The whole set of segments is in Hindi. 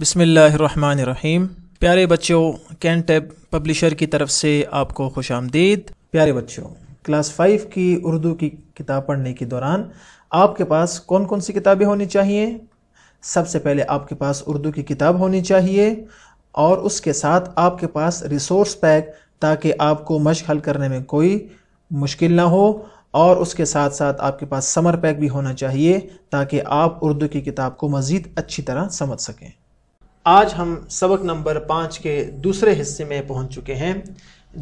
बिसमीम प्यारे बच्चों कैन टैब पब्लिशर की तरफ से आपको खुश आमदीद प्यारे बच्चों क्लास फाइव की उर्दू की किताब पढ़ने के दौरान आपके पास कौन कौन सी किताबें होनी चाहिए सबसे पहले आपके पास उर्दू की किताब होनी चाहिए और उसके साथ आपके पास रिसोर्स पैक ताकि आपको मश हल करने में कोई मुश्किल ना हो और उसके साथ साथ आपके पास समर पैक भी होना चाहिए ताकि आप उर्दू की किताब को मज़ीद अच्छी तरह समझ सकें आज हम सबक नंबर पाँच के दूसरे हिस्से में पहुंच चुके हैं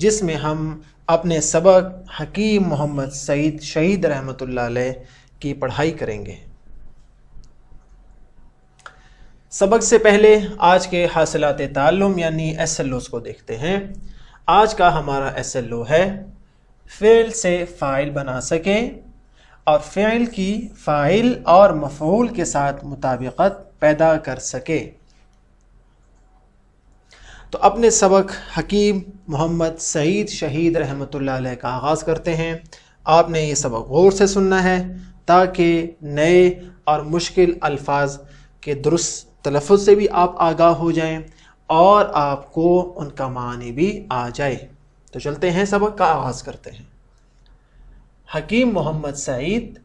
जिसमें हम अपने सबक हकीम मोहम्मद सईद शहीद रहमत की पढ़ाई करेंगे सबक से पहले आज के हासिलात ताल्लुम यानी एस एल को देखते हैं आज का हमारा एस एल ओ है फ़ेल से फ़ाइल बना सकें और फ़ेल की फ़ाइल और मफूल के साथ मुताबिकत पैदा कर सके तो अपने सबक हकीम मोहम्मद सईद शहीद रहमत का आगाज़ करते हैं आपने ये सबक गौर से सुनना है ताकि नए और मुश्किल अल्फाज के दुरुस्त तलफ़ से भी आप आगाह हो जाएं और आपको उनका मानी भी आ जाए तो चलते हैं सबक का आगाज़ करते हैं हकीम मोहम्मद सईद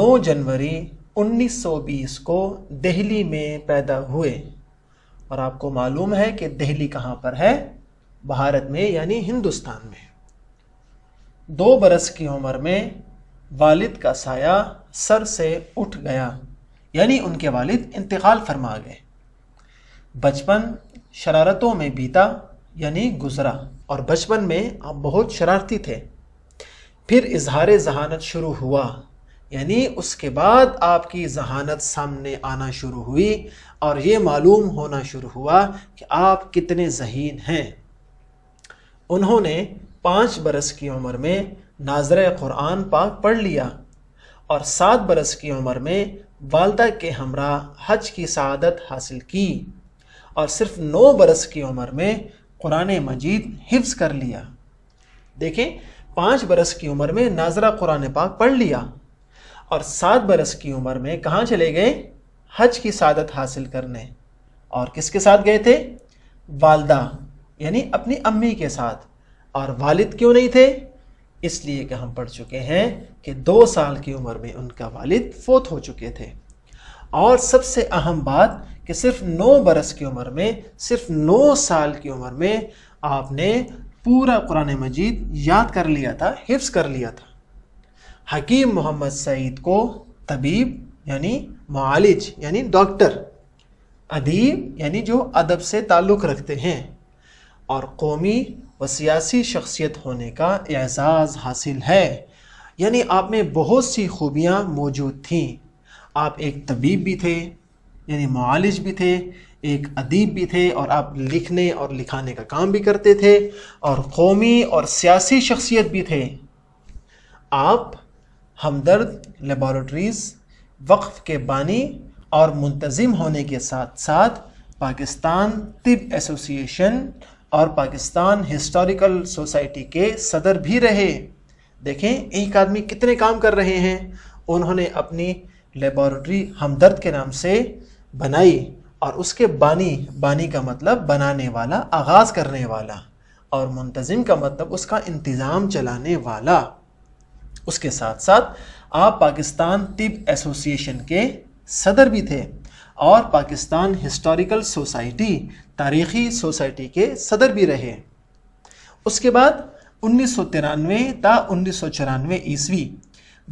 9 जनवरी 1920 को दिल्ली में पैदा हुए और आपको मालूम है कि दिल्ली कहाँ पर है भारत में यानी हिंदुस्तान में दो बरस की उम्र में वालिद का साया सर से उठ गया यानी उनके वालिद इंतकाल फरमा गए बचपन शरारतों में बीता यानी गुजरा और बचपन में आप बहुत शरारती थे फिर इजहार जहानत शुरू हुआ यानी उसके बाद आपकी जहानत सामने आना शुरू हुई और ये मालूम होना शुरू हुआ कि आप कितने जहीन हैं उन्होंने पाँच बरस की उम्र में नाजर क़ुरान पाक पढ़ लिया और सात बरस की उम्र में वालदा के हमरा हज की शादत हासिल की और सिर्फ नौ बरस की उम्र में कुरान मजीद हिफ्ज़ कर लिया देखें पाँच बरस की उम्र में नाजरा कुरान पाक पढ़ लिया और सात बरस की उम्र में कहाँ चले गए हज की सादत हासिल करने और किसके साथ गए थे वालदा यानी अपनी अम्मी के साथ और वालिद क्यों नहीं थे इसलिए कि हम पढ़ चुके हैं कि दो साल की उम्र में उनका वालिद फोत हो चुके थे और सबसे अहम बात कि सिर्फ नौ बरस की उम्र में सिर्फ नौ साल की उम्र में आपने पूरा कुरान मजीद याद कर लिया था हिफ्स कर लिया था हकीम मोहम्मद सईद को तबीब यानी मालिज यानी डॉक्टर अदीब यानी जो अदब से ताल्लुक़ रखते हैं और कौमी व सियासी शख्सियत होने का एजाज़ हासिल है यानी आप में बहुत सी खूबियाँ मौजूद थीं आप एक तबीब भी थे यानी मालिज भी थे एक अदीब भी थे और आप लिखने और लिखाने का काम भी करते थे और कौमी और सियासी शख्सियत भी थे आप हमदर्द लेबॉरटरीज वक्फ के बानी और मुंतज़म होने के साथ साथ पाकिस्तान तिब एसोसिएशन और पाकिस्तान हिस्टोरिकल सोसाइटी के सदर भी रहे देखें एक आदमी कितने काम कर रहे हैं उन्होंने अपनी लेबॉरटरी हमदर्द के नाम से बनाई और उसके बानी बानी का मतलब बनाने वाला आगाज़ करने वाला और मुंतज़म का मतलब उसका इंतज़ाम चलाने वाला उसके साथ साथ आप पाकिस्तान तिब एसोसिएशन के सदर भी थे और पाकिस्तान हिस्टोरिकल सोसाइटी तारीखी सोसाइटी के सदर भी रहे उसके बाद उन्नीस सौ तिरानवे ता उन्नीस सौ चौरानवे ईस्वी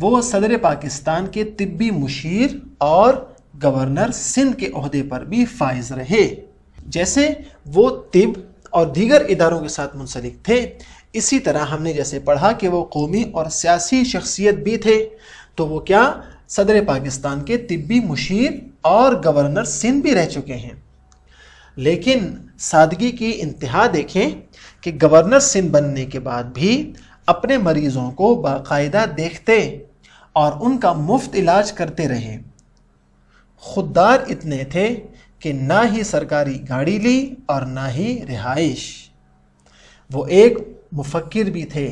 वो सदर पाकिस्तान के तिब्बी मुशीर और गवर्नर सिंध के अहदे पर भी फाइज रहे जैसे वो तिब और दीगर इदारों के साथ मुंसलिक थे इसी तरह हमने जैसे पढ़ा कि वो कौमी और सियासी शख्सियत भी थे तो वो क्या सदर पाकिस्तान के तिब्बी मुशीर और गवर्नर सिंध भी रह चुके हैं लेकिन सादगी की इंतहा देखें कि गवर्नर सिंध बनने के बाद भी अपने मरीजों को बाकायदा देखते और उनका मुफ्त इलाज करते रहे खुददार इतने थे कि ना ही सरकारी गाड़ी ली और ना ही रिहाइश वो एक मुफक्र भी थे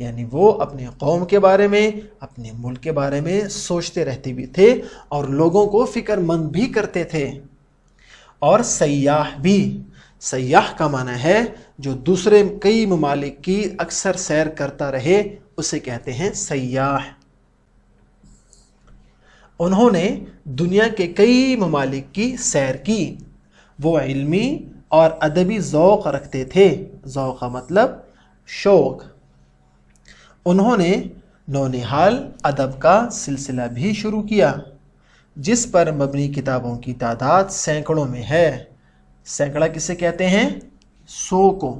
यानी वो अपने कौम के बारे में अपने मुल्क के बारे में सोचते रहते भी थे और लोगों को फ़िक्रमंद भी करते थे और सयाह भी सयाह का माना है जो दूसरे कई ममालिक की अक्सर सैर करता रहे उसे कहते हैं सयाह उन्होंने दुनिया के कई ममालिक की सैर की वो इल्मी और अदबी ओक़ रखते थे का मतलब शौक उन्होंने नौनिहाल अदब का सिलसिला भी शुरू किया जिस पर मबनी किताबों की तादाद सैकड़ों में है सैकड़ा किसे कहते हैं सो को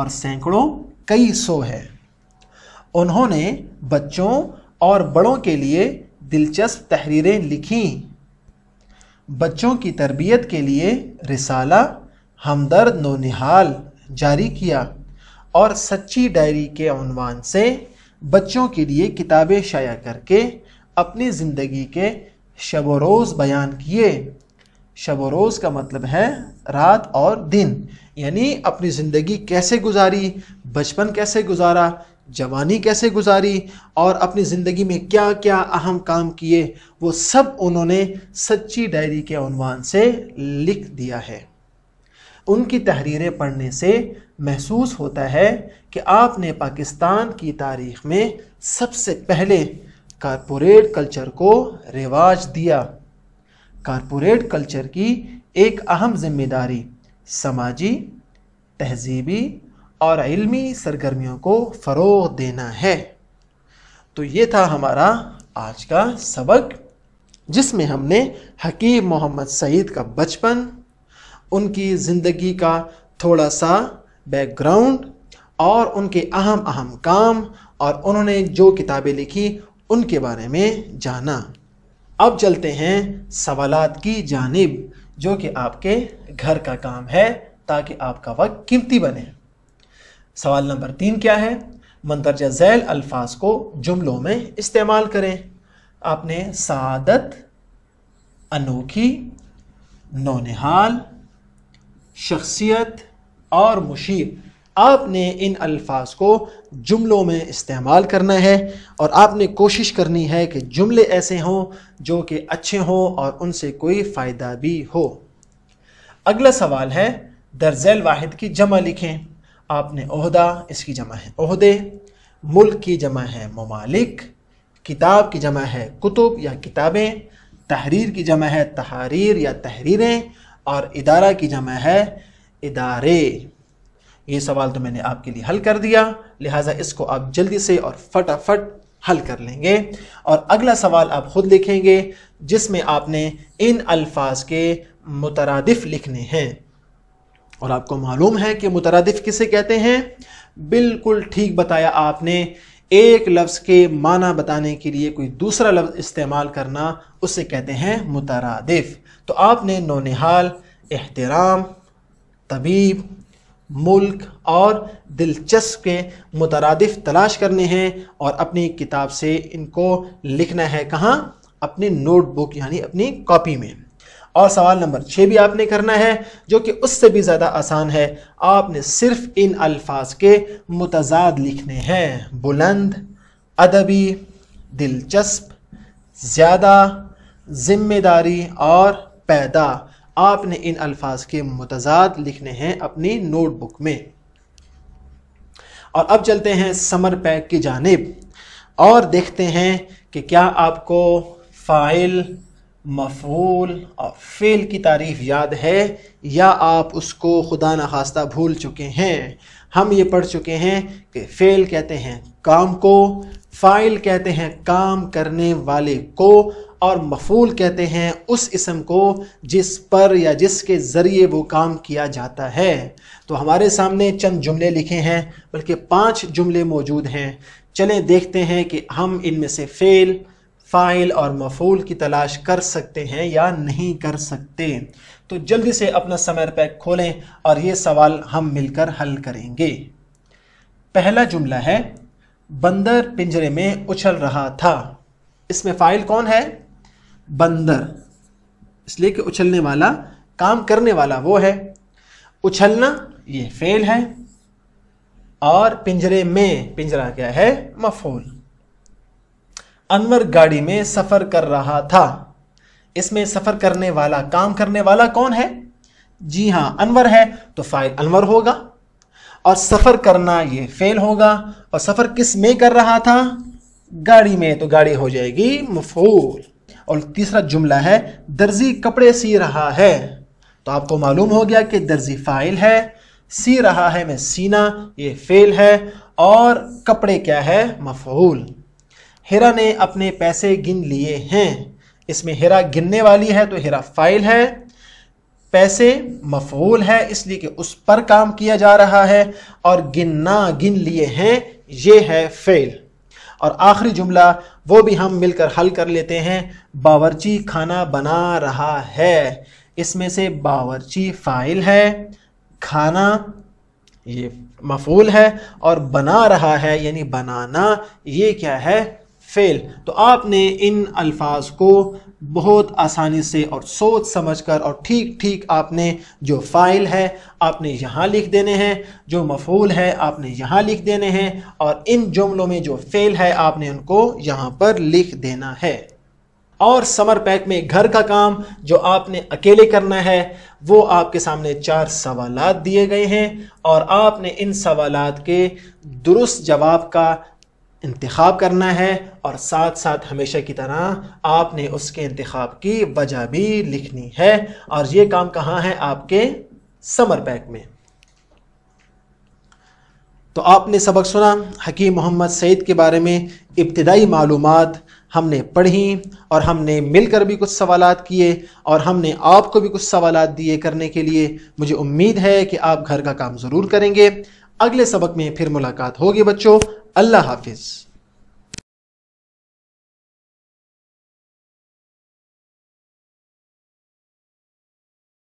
और सैकड़ों कई सो है उन्होंने बच्चों और बड़ों के लिए दिलचस्प तहरीरें लिखीं बच्चों की तरबियत के लिए रिसाला हमदर्द नोनिहाल जारी किया और सच्ची डायरी के अनवान से बच्चों के लिए किताबें शाया करके अपनी ज़िंदगी के शब रोज़ बयान किए शब रोज़ का मतलब है रात और दिन यानी अपनी ज़िंदगी कैसे गुजारी बचपन कैसे गुजारा जवानी कैसे गुजारी और अपनी ज़िंदगी में क्या क्या अहम काम किए वो सब उन्होंने सच्ची डायरी के अनवान से लिख दिया है उनकी तहरीरें पढ़ने से महसूस होता है कि आपने पाकिस्तान की तारीख में सबसे पहले कारपोरेट कल्चर को रिवाज दिया कारपोरेट कल्चर की एक अहम जिम्मेदारी समाजी तहजीबी और इल्मी सरगर्मियों को फ़रोग देना है तो ये था हमारा आज का सबक जिसमें हमने हकीम मोहम्मद सईद का बचपन उनकी ज़िंदगी का थोड़ा सा बैकग्राउंड और उनके अहम अहम काम और उन्होंने जो किताबें लिखी उनके बारे में जाना अब चलते हैं सवालात की जानब जो कि आपके घर का काम है ताकि आपका वक्त कीमती बने सवाल नंबर तीन क्या है मंदरजा झैल अल्फाज को जुमलों में इस्तेमाल करें आपने सादत अनोखी नौनिहाल शख्सियत और मुशीर आपने इन अल्फाज को जुमलों में इस्तेमाल करना है और आपने कोशिश करनी है कि जुमले ऐसे हों जो कि अच्छे हों और उनसे कोई फ़ायदा भी हो अगला सवाल है दर्जैल वाहिद की जमा लिखें आपने अहदा इसकी जमा है अहदे मुल्क की जमा है ममालिक किताब की जमा है कुतुब या किताबें तहरीर की जमा है तहारीर या तहरीरें और इदारा की जमा है इदारे ये सवाल तो मैंने आपके लिए हल कर दिया लिहाजा इसको आप जल्दी से और फटाफट हल कर लेंगे और अगला सवाल आप खुद लिखेंगे जिसमें आपने इन अल्फाज के मुतरदफ लिखने हैं और आपको मालूम है कि मुतरदफ किसे कहते हैं बिल्कुल ठीक बताया आपने एक लफ्ज़ के माना बताने के लिए कोई दूसरा लफ्ज़ इस्तेमाल करना उसे कहते हैं मुतरदफ तो आपने नौनिहाल एहतराम तबीब मुल्क और दिलचस्प के मुतरदफ तलाश करने हैं और अपनी किताब से इनको लिखना है कहाँ अपनी नोटबुक यानी अपनी कॉपी में और सवाल नंबर छः भी आपने करना है जो कि उससे भी ज़्यादा आसान है आपने सिर्फ इन अल्फाज के मुतजाद लिखने हैं बुलंद अदबी दिलचस्प ज़्यादा ज़िम्मेदारी और पैदा आपने इन अल्फाज के मुतजाद लिखने हैं अपनी नोटबुक में और अब चलते हैं समर पैक की जानब और देखते हैं कि क्या आपको फ़ाइल मफूल और फेल की तारीफ याद है या आप उसको खुदा न खास्ता भूल चुके हैं हम ये पढ़ चुके हैं कि फ़ेल कहते हैं काम को फ़ाइल कहते हैं काम करने वाले को और मफूल कहते हैं उस इसम को जिस पर या जिसके ज़रिए वो काम किया जाता है तो हमारे सामने चंद जुमले लिखे हैं बल्कि पांच जुमले मौजूद हैं चलें देखते हैं कि हम इनमें से फ़ेल फ़ाइल और मफूल की तलाश कर सकते हैं या नहीं कर सकते तो जल्दी से अपना समर पैक खोलें और ये सवाल हम मिलकर हल करेंगे पहला जुमला है बंदर पिंजरे में उछल रहा था इसमें फाइल कौन है बंदर इसलिए कि उछलने वाला काम करने वाला वो है उछलना ये फेल है और पिंजरे में पिंजरा क्या है मफोल अनवर गाड़ी में सफ़र कर रहा था इसमें सफ़र करने वाला काम करने वाला कौन है जी हाँ अनवर है तो फाइल अनवर होगा और सफ़र करना ये फेल होगा और सफ़र किस में कर रहा था गाड़ी में तो गाड़ी हो जाएगी मफूल और तीसरा जुमला है दर्जी कपड़े सी रहा है तो आपको मालूम हो गया कि दर्जी फ़ाइल है सी रहा है मैं सीना ये फेल है और कपड़े क्या है मफूल हिरा ने अपने पैसे गिन लिए हैं इसमें हिरा गिनने वाली है तो हिरा फ़ाइल है पैसे मफूल है इसलिए कि उस पर काम किया जा रहा है और गिनना गिन लिए हैं ये है फेल और आखिरी जुमला वो भी हम मिलकर हल कर लेते हैं बावरची खाना बना रहा है इसमें से बावरची फ़ाइल है खाना ये मफूल है और बना रहा है यानी बनाना ये क्या है फेल तो आपने इन अल्फाज को बहुत आसानी से और सोच समझकर और ठीक ठीक आपने जो फ़ाइल है आपने यहाँ लिख देने हैं जो मफूल है आपने यहाँ लिख देने हैं और इन जुमलों में जो फ़ेल है आपने उनको यहाँ पर लिख देना है और समर पैक में घर का काम जो आपने अकेले करना है वो आपके सामने चार सवाल दिए गए हैं और आपने इन सवाल के दुरुस्त जवाब का इंतखब करना है और साथ साथ हमेशा की तरह आपने उसके इंतखब की वजह भी लिखनी है और ये काम कहाँ है आपके समर पैक में तो आपने सबक सुना हकीम मोहम्मद सईद के बारे में इब्तदाई मालूम हमने पढ़ी और हमने मिलकर भी कुछ सवाल किए और हमने आपको भी कुछ सवाल दिए करने के लिए मुझे उम्मीद है कि आप घर का काम ज़रूर करेंगे अगले सबक में फिर मुलाकात होगी बच्चों अल्लाह हाफिज़